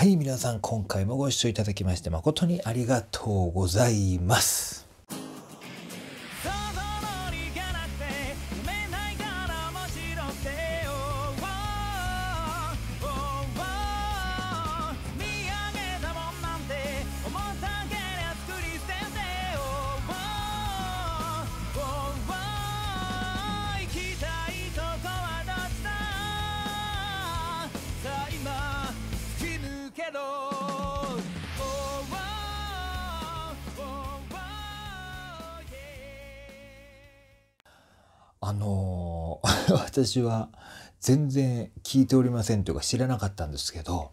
はい、皆さん今回もご視聴いただきまして誠にありがとうございます。私は全然聞いておりませんというか知らなかったんですけど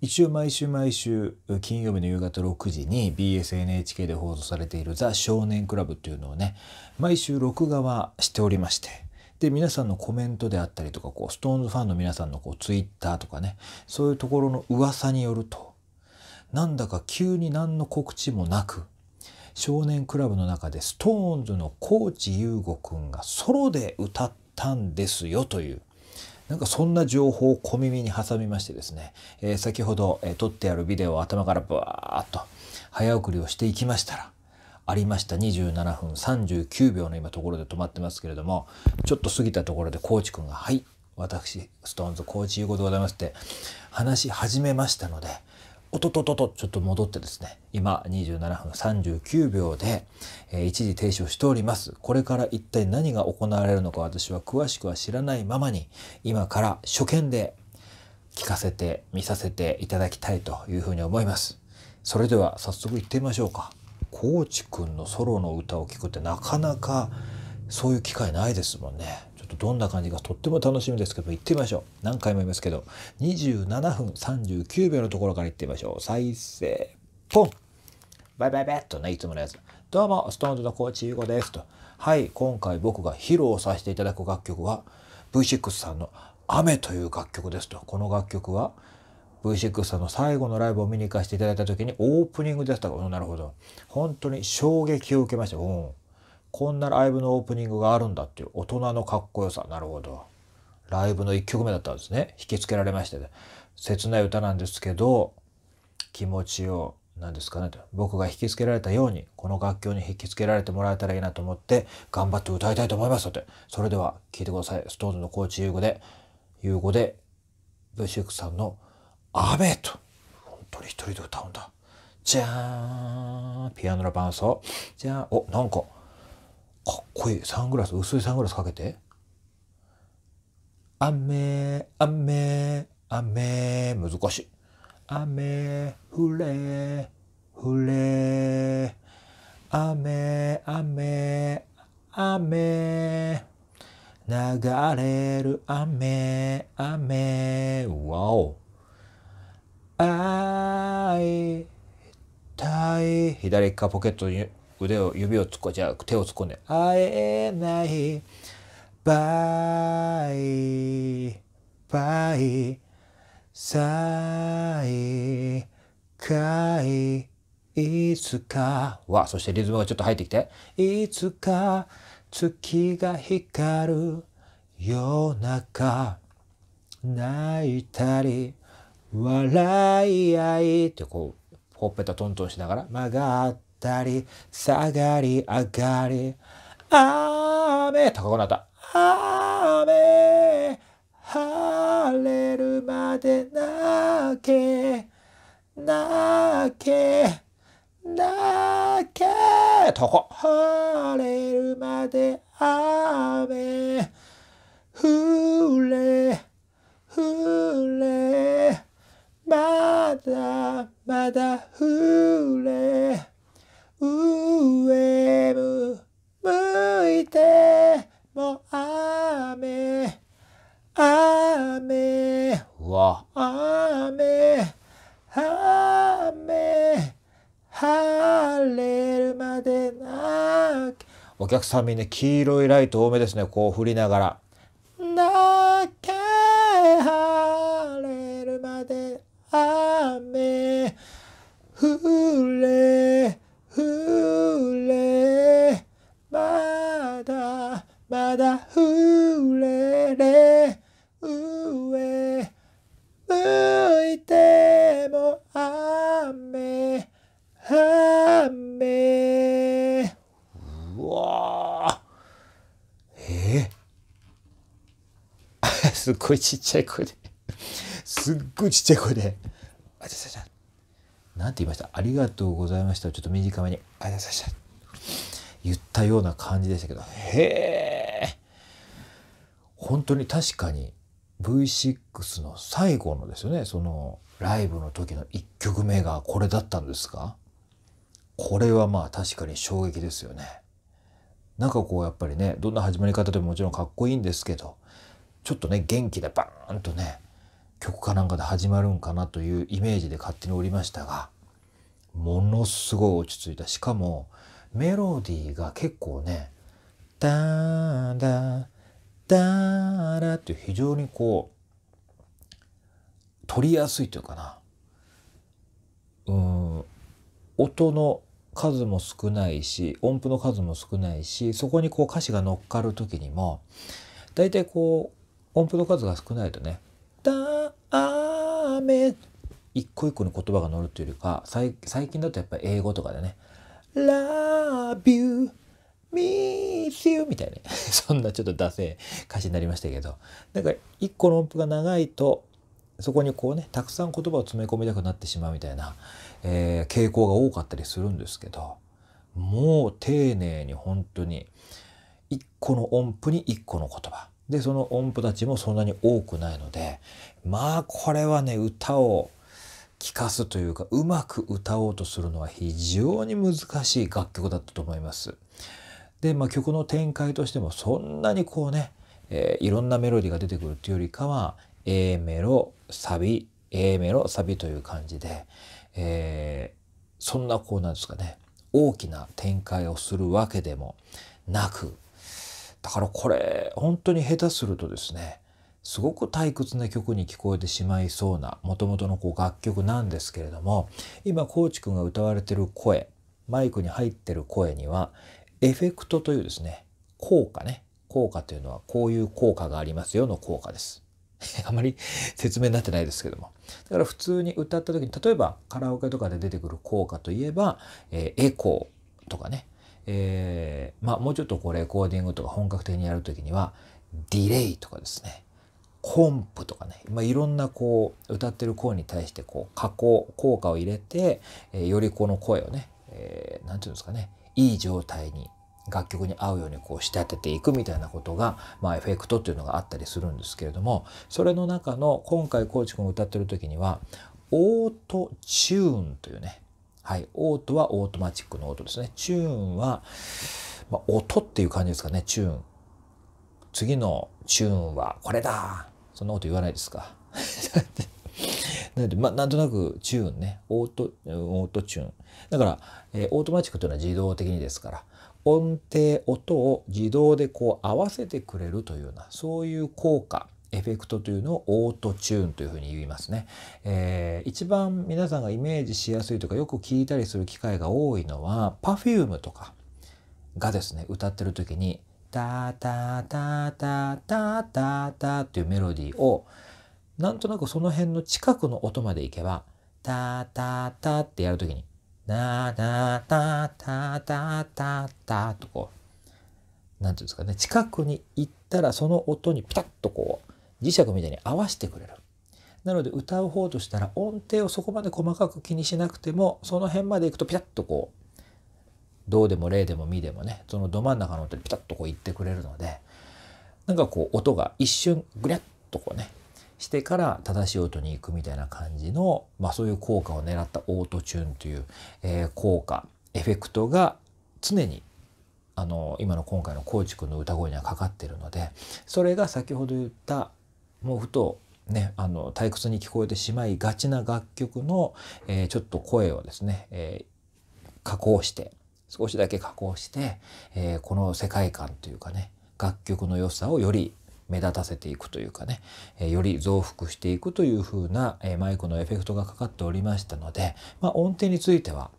一応毎週毎週金曜日の夕方6時に BSNHK で放送されている「ザ少年クラブ」っていうのをね毎週録画はしておりましてで皆さんのコメントであったりとかこうストーンズファンの皆さんのこうツイッターとかねそういうところの噂によるとなんだか急に何の告知もなく少年クラブの中で SixTONES の高知優吾くんがソロで歌ったんですよというなんかそんな情報を小耳に挟みましてですね、えー、先ほど、えー、撮ってあるビデオを頭からワーッと早送りをしていきましたらありました27分39秒の今ところで止まってますけれどもちょっと過ぎたところでコーチくんが「はい私ストーンズコーチゆうことでございます」って話し始めましたのでおととととちょっと戻ってですね、今27分39秒で、えー、一時停止をしております。これから一体何が行われるのか私は詳しくは知らないままに、今から初見で聞かせて、見させていただきたいというふうに思います。それでは早速行ってみましょうか。コーチくんのソロの歌を聴くってなかなかそういう機会ないですもんね。とどんな感じかとっても楽しみですけど行ってみましょう何回も言いますけど27分39秒のところから行ってみましょう再生ポンバイバイバイとねいつものやつどうもストーンズのコーチゆうごですとはい今回僕が披露させていただく楽曲は V6 さんの「雨」という楽曲ですとこの楽曲は V6 さんの最後のライブを見に行かせていただいた時にオープニングでしたなるほど本当に衝撃を受けました。うんこんなライブのオープニングがあるんだっていう大人のかっこよさ。なるほど。ライブの1曲目だったんですね。引きつけられましてね。切ない歌なんですけど、気持ちを、何ですかね、僕が引きつけられたように、この楽曲に引きつけられてもらえたらいいなと思って、頑張って歌いたいと思いますのて。それでは聴いてください。ストーンズのコーチ優子で、優子で、ュクさんの、雨と、本当に一人で歌うんだ。じゃーん、ピアノの伴奏。じゃーん、お、なんか、かっこいいサングラス薄いサングラスかけて「雨雨雨」難しい「雨降れ降れ雨雨雨」流れる雨雨わお会いたい左側ポケットに腕を指を突っ込んじゃ手を突っ込んで「会えないバイバイ再会いつか」わそしてリズムがちょっと入ってきて「いつか月が光る夜中泣いたり笑い合い」ってこうほっぺたトントンしながら曲がったり下がり上がりあ雨高くなった雨晴れるまで泣け泣け泣けとこ晴れるまで雨降れ降れまだまだ触れ上向いても雨雨は雨雨晴れるまでなお客さんみんな黄色いライト多めですねこう振りながら。なき雨降れ降れまだまだ降れれ上向いても雨雨うわえー、すごいちっちゃい声ですっごいちっちゃい声で「あちゃちゃちゃ」なんて言いました「ありがとうございました」ちょっと短めに「あちゃちゃちゃ」言ったような感じでしたけどへえ本当に確かに V6 の最後のですよねそのライブの時の1曲目がこれだったんですかこれはまあ確かに衝撃ですよね。なんかこうやっぱりねどんな始まり方でももちろんかっこいいんですけどちょっとね元気でバーンとね曲かなんかで始まるんかなというイメージで勝手におりましたがものすごい落ち着いたしかもメロディーが結構ね「ダーダダーラ」って非常にこう取りやすいというかなうん音の数も少ないし音符の数も少ないしそこにこう歌詞が乗っかる時にも大体こう音符の数が少ないとねーメン一個一個に言葉が乗るというよりか最近だとやっぱり英語とかでね「ラビュー」Miss you みたいな、そんなちょっとダセ歌詞になりましたけどなんか一個の音符が長いとそこにこうねたくさん言葉を詰め込みたくなってしまうみたいな、えー、傾向が多かったりするんですけどもう丁寧に本当に1個の音符に1個の言葉でその音符たちもそんなに多くないので、まあこれはね歌を聴かすというかうまく歌おうとするのは非常に難しい楽曲だったと思います。で、まあ、曲の展開としてもそんなにこうね、えー、いろんなメロディーが出てくるっていうよりかは A メロサビ A メロサビという感じで、えー、そんなこうなんですかね大きな展開をするわけでもなくだからこれ本当に下手するとですねすごく退屈な曲に聞こえてしまいそうなもともとのこう楽曲なんですけれども今コーチくんが歌われてる声マイクに入ってる声にはエフェクトというですね効果ね効果というのはこういう効果がありますよの効果です。あまり説明になってないですけども。だから普通に歌った時に例えばカラオケとかで出てくる効果といえば、えー、エコーとかね、えー、まあもうちょっとこうレコーディングとか本格的にやる時にはディレイとかですねコンプとかね、まあ、いろんなこう歌ってる声に対してこう加工効果を入れて、えー、よりこの声をね何、えー、なんて言うんですかねいい状態に楽曲に合うようにこう仕立てていくみたいなことが、まあ、エフェクトっていうのがあったりするんですけれどもそれの中の今回コーチ君歌ってる時にはオートチューンというねはい、オートはオートマチックの音ですね。チューンは、まあ、音っていう感じですかね、チューン。次のチューンはこれだそんなこと言わないですか。なんで、まあ、なんとなくチューンね、オート、オートチューン。だから、えー、オートマチックというのは自動的にですから、音程、音を自動でこう合わせてくれるというような、そういう効果、エフェクトというのをオートチューンというふうに言いますね。えー、一番皆さんがイメージしやすいとか、よく聞いたりする機会が多いのは、Perfume とかがですね、歌ってる時に、タタタタタタタっていうメロディーをなんとなくその辺の近くの音までいけばタタタってやるときにタタタタタタタとこうなんていうんですかね近くに行ったらその音にピタッとこう磁石みたいに合わせてくれる。なので歌う方としたら音程をそこまで細かく気にしなくてもその辺まで行くとピタッとこうどうでも霊でもみでもねそのど真ん中の音にピタッとこういってくれるのでなんかこう音が一瞬グニャッとこうねしてから正しい音に行くみたいな感じの、まあ、そういう効果を狙ったオートチューンという、えー、効果エフェクトが常にあの今の今回の高知君の歌声にはかかってるのでそれが先ほど言ったもうふとね、あの退屈に聞こえてしまいがちな楽曲の、えー、ちょっと声をですね、えー、加工して少しだけ加工して、えー、この世界観というかね楽曲の良さをより目立たせていくというかね、えー、より増幅していくという風な、えー、マイクのエフェクトがかかっておりましたので、まあ、音程については、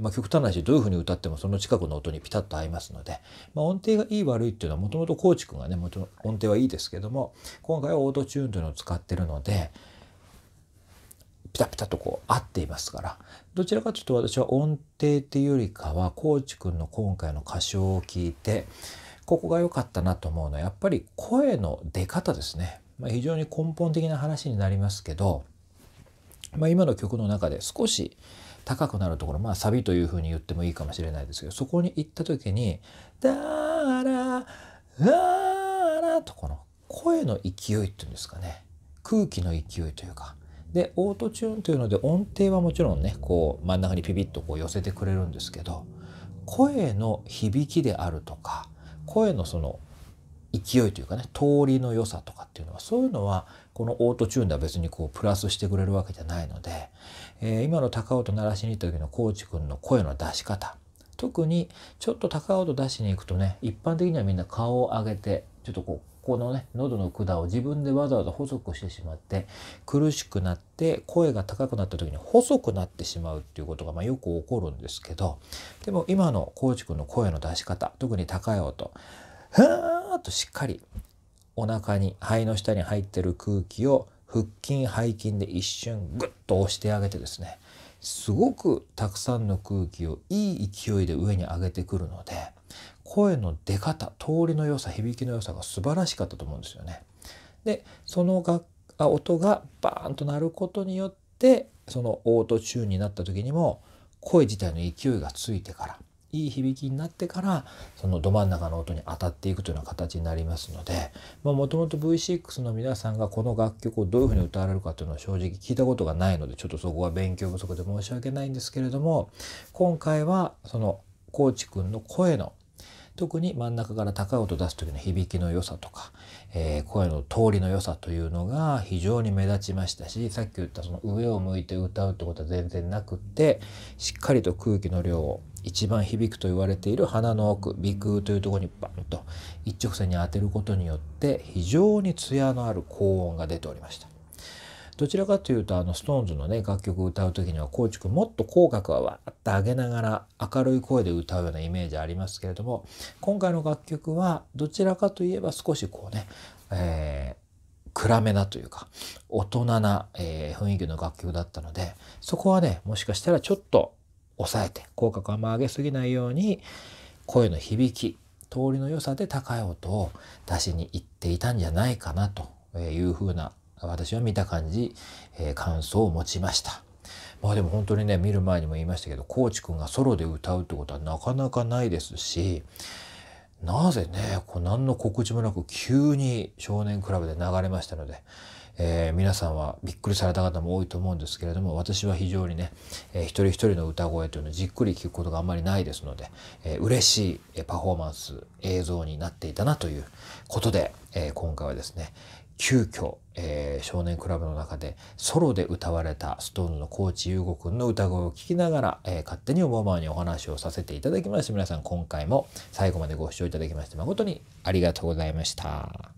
まあ、極端な話どういう風に歌ってもその近くの音にピタッと合いますので、まあ、音程がいい悪いっていうのはもともと地君がねもちろん音程はいいですけども今回はオートチューンというのを使ってるので、ピタピタとこう合っていますから、どちらかというと私は音程っていうよりかは、コーチ君の今回の歌唱を聞いて、ここが良かったなと思うのは、やっぱり声の出方ですね。まあ、非常に根本的な話になりますけど、まあ、今の曲の中で少し高くなるところまあサビというふうに言ってもいいかもしれないですけどそこに行った時に「だらだらら」とこの声の勢いっていうんですかね空気の勢いというかでオートチューンというので音程はもちろんねこう真ん中にピピッとこう寄せてくれるんですけど声の響きであるとか声のその勢いというかね通りの良さとかっていうのはそういうのはこのオートチューンでは別にこうプラスしてくれるわけじゃないので、えー、今の高尾と鳴らしに行った時のコーチくんの声の出し方特にちょっと高尾と出しに行くとね一般的にはみんな顔を上げてちょっとこうこのね喉の管を自分でわざわざ細くしてしまって苦しくなって声が高くなった時に細くなってしまうっていうことがまあよく起こるんですけどでも今のコーチくんの声の出し方特に高い音ふーっとしっかりお腹に肺の下に入ってる空気を腹筋背筋で一瞬グッと押してあげてですねすごくたくさんの空気をいい勢いで上に上げてくるので声の出方通りの良さ響きの良さが素晴らしかったと思うんですよね。でその楽音がバーンと鳴ることによってそのオートチューンになった時にも声自体の勢いがついてからいい響きになってからそのど真ん中の音に当たっていくというような形になりますのでもともと V6 の皆さんがこの楽曲をどういうふうに歌われるかというのは正直聞いたことがないのでちょっとそこは勉強不足で申し訳ないんですけれども今回はそのコーチくんの声の特に真ん中から高い音出す時の響きの良さとか、えー、声の通りの良さというのが非常に目立ちましたしさっき言ったその上を向いて歌うってことは全然なくってしっかりと空気の量を一番響くと言われている鼻の奥鼻腔というとこにバンと一直線に当てることによって非常に艶のある高音が出ておりました。どちらかというとあの SixTONES のね楽曲を歌う時にはコーチ君もっと口角はわーって上げながら明るい声で歌うようなイメージありますけれども今回の楽曲はどちらかといえば少しこうね、えー暗めなというか大人な、えー、雰囲気の楽曲だったのでそこはねもしかしたらちょっと抑えて口角あんま上げすぎないように声の響き通りの良さで高い音を出しに行っていたんじゃないかなというふうな私は見た感じ、えー、感想を持ちました。まあでも本当にね見る前にも言いましたけどコーチくんがソロで歌うってことはなかなかないですしなぜねこう何の告知もなく急に「少年クラブ」で流れましたのでえー、皆さんはびっくりされた方も多いと思うんですけれども私は非常にね、えー、一人一人の歌声というのをじっくり聞くことがあんまりないですので、えー、嬉しいパフォーマンス映像になっていたなということで、えー、今回はですね急遽、えー、少年クラブの中でソロで歌われたストーンの高チ優吾くんの歌声を聴きながら、えー、勝手に思うままにお話をさせていただきまして皆さん今回も最後までご視聴いただきまして誠にありがとうございました。